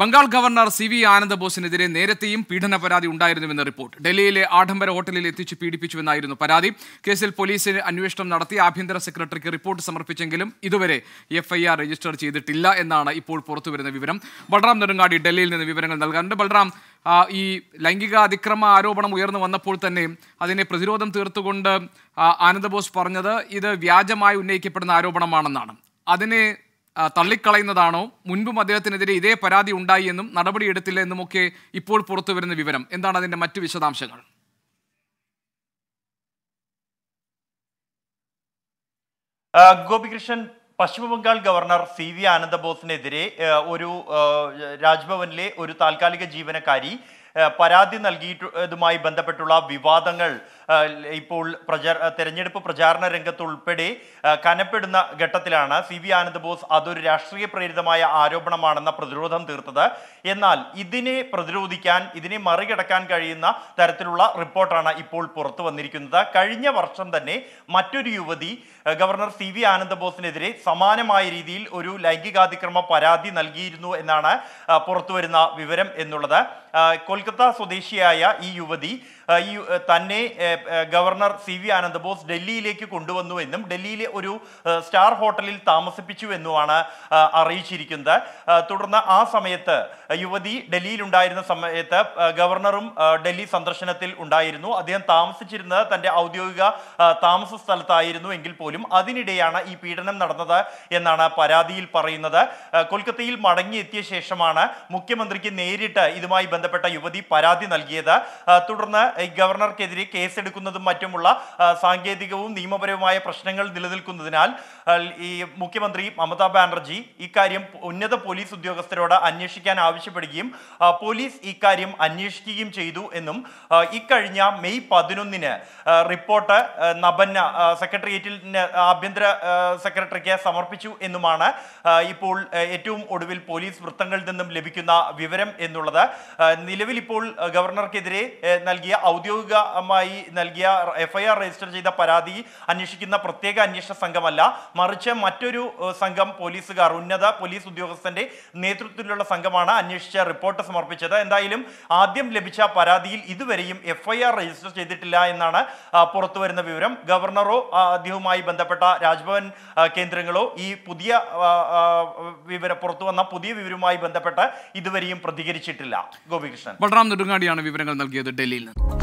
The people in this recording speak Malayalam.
ബംഗാൾ ഗവർണർ സി വി ആനന്ദബോസിനെതിരെ നേരത്തെയും പീഡന പരാതി ഉണ്ടായിരുന്നുവെന്ന് റിപ്പോർട്ട് ഡൽഹിയിലെ ആഡംബര ഹോട്ടലിൽ എത്തിച്ച് പീഡിപ്പിച്ചുവെന്നായിരുന്നു പരാതി കേസിൽ പോലീസിന് അന്വേഷണം നടത്തി ആഭ്യന്തര സെക്രട്ടറിക്ക് റിപ്പോർട്ട് സമർപ്പിച്ചെങ്കിലും ഇതുവരെ എഫ്ഐആർ രജിസ്റ്റർ ചെയ്തിട്ടില്ല എന്നാണ് ഇപ്പോൾ പുറത്തുവരുന്ന വിവരം ബൾറാം നെടുങ്ങാടി ഡൽഹിയിൽ നിന്ന് വിവരങ്ങൾ നൽകാറുണ്ട് ബൾറാം ഈ ലൈംഗിക അതിക്രമ ആരോപണം ഉയർന്നു വന്നപ്പോൾ തന്നെ അതിനെ പ്രതിരോധം തീർത്തുകൊണ്ട് ആനന്ദബോസ് പറഞ്ഞത് ഇത് വ്യാജമായി ഉന്നയിക്കപ്പെടുന്ന ആരോപണമാണെന്നാണ് അതിനെ തള്ളിക്കളയുന്നതാണോ മുൻപും അദ്ദേഹത്തിനെതിരെ ഇതേ പരാതി ഉണ്ടായി എന്നും നടപടിയെടുത്തില്ല എന്നുമൊക്കെ ഇപ്പോൾ പുറത്തു വരുന്ന വിവരം എന്താണ് അതിൻ്റെ മറ്റു വിശദാംശങ്ങൾ Gopikrishnan Paschimbangal governor C V ആനന്ദബോസിനെതിരെ ഒരു രാജ്ഭവനിലെ ഒരു താൽക്കാലിക ജീവനക്കാരി പരാതി നൽകിയിട്ടുമായി ബന്ധപ്പെട്ടുള്ള വിവാദങ്ങൾ ഇപ്പോൾ പ്രചാര തെരഞ്ഞെടുപ്പ് പ്രചാരണ രംഗത്ത് ഉൾപ്പെടെ കനപ്പെടുന്ന ഘട്ടത്തിലാണ് സി വി ആനന്ദ് ബോസ് അതൊരു രാഷ്ട്രീയ പ്രേരിതമായ ആരോപണമാണെന്ന പ്രതിരോധം തീർത്തത് എന്നാൽ ഇതിനെ പ്രതിരോധിക്കാൻ ഇതിനെ മറികടക്കാൻ കഴിയുന്ന തരത്തിലുള്ള റിപ്പോർട്ടാണ് ഇപ്പോൾ പുറത്തു വന്നിരിക്കുന്നത് കഴിഞ്ഞ വർഷം തന്നെ മറ്റൊരു യുവതി ഗവർണർ സി വി ആനന്ദ് ബോസിനെതിരെ സമാനമായ രീതിയിൽ ഒരു ലൈംഗികാതിക്രമ പരാതി നൽകിയിരുന്നു എന്നാണ് പുറത്തുവരുന്ന വിവരം എന്നുള്ളത് കൊൽക്കത്ത സ്വദേശിയായ ഈ യുവതി ഈ തന്നെ ഗവർണർ സി വി ആനന്ദബോസ് ഡൽഹിയിലേക്ക് കൊണ്ടുവന്നുവെന്നും ഡൽഹിയിലെ ഒരു സ്റ്റാർ ഹോട്ടലിൽ താമസിപ്പിച്ചു എന്നുമാണ് അറിയിച്ചിരിക്കുന്നത് തുടർന്ന് ആ സമയത്ത് യുവതി ഡൽഹിയിൽ ഉണ്ടായിരുന്ന സമയത്ത് ഗവർണറും ഡൽഹി സന്ദർശനത്തിൽ ഉണ്ടായിരുന്നു അദ്ദേഹം താമസിച്ചിരുന്നത് തൻ്റെ ഔദ്യോഗിക താമസ സ്ഥലത്തായിരുന്നു എങ്കിൽ പോലും അതിനിടെയാണ് ഈ പീഡനം നടന്നത് എന്നാണ് പരാതിയിൽ പറയുന്നത് കൊൽക്കത്തയിൽ മടങ്ങിയെത്തിയ ശേഷമാണ് മുഖ്യമന്ത്രിക്ക് നേരിട്ട് ഇതുമായി ബന്ധപ്പെട്ട യുവതി പരാതി നൽകിയത് തുടർന്ന് ഈ ഗവർണർക്കെതിരെ കേസെടുക്കുന്നതും മറ്റുമുള്ള സാങ്കേതികവും നിയമപരവുമായ പ്രശ്നങ്ങൾ നിലനിൽക്കുന്നതിനാൽ ഈ മുഖ്യമന്ത്രി മമതാ ബാനർജി ഇക്കാര്യം ഉന്നത പോലീസ് ഉദ്യോഗസ്ഥരോട് അന്വേഷിക്കാൻ ആവശ്യപ്പെടുകയും പോലീസ് ഇക്കാര്യം അന്വേഷിക്കുകയും ചെയ്തു എന്നും ഇക്കഴിഞ്ഞ മെയ് പതിനൊന്നിന് റിപ്പോർട്ട് നബന്ന സെക്രട്ടേറിയറ്റിൽ ആഭ്യന്തര സെക്രട്ടറിക്ക് സമർപ്പിച്ചു എന്നുമാണ് ഇപ്പോൾ ഏറ്റവും ഒടുവിൽ പോലീസ് വൃത്തങ്ങളിൽ നിന്നും ലഭിക്കുന്ന വിവരം എന്നുള്ളത് നിലവിൽ ഇപ്പോൾ ഗവർണർക്കെതിരെ നൽകിയ ഔദ്യോഗികമായി നൽകിയ എഫ്ഐആർ രജിസ്റ്റർ ചെയ്ത പരാതി അന്വേഷിക്കുന്ന പ്രത്യേക അന്വേഷണ സംഘമല്ല മറിച്ച് മറ്റൊരു സംഘം പോലീസുകാർ ഉന്നത പോലീസ് ഉദ്യോഗസ്ഥന്റെ നേതൃത്വത്തിലുള്ള സംഘമാണ് അന്വേഷിച്ച റിപ്പോർട്ട് സമർപ്പിച്ചത് എന്തായാലും ആദ്യം ലഭിച്ച പരാതിയിൽ ഇതുവരെയും എഫ്ഐആർ രജിസ്റ്റർ ചെയ്തിട്ടില്ല എന്നാണ് പുറത്തു വരുന്ന വിവരം ഗവർണറോ അദ്ദേഹവുമായി ബന്ധപ്പെട്ട രാജ്ഭവൻ കേന്ദ്രങ്ങളോ ഈ പുതിയ വിവര പുറത്തു വന്ന പുതിയ വിവരവുമായി ബന്ധപ്പെട്ട് ഇതുവരെയും പ്രതികരിച്ചിട്ടില്ല ഗോപികൃഷ്ണൻ ബൾറാം നെടുങ്ങാടിയാണ് വിവരങ്ങൾ നൽകിയത് ഡൽഹിയിൽ നിന്ന്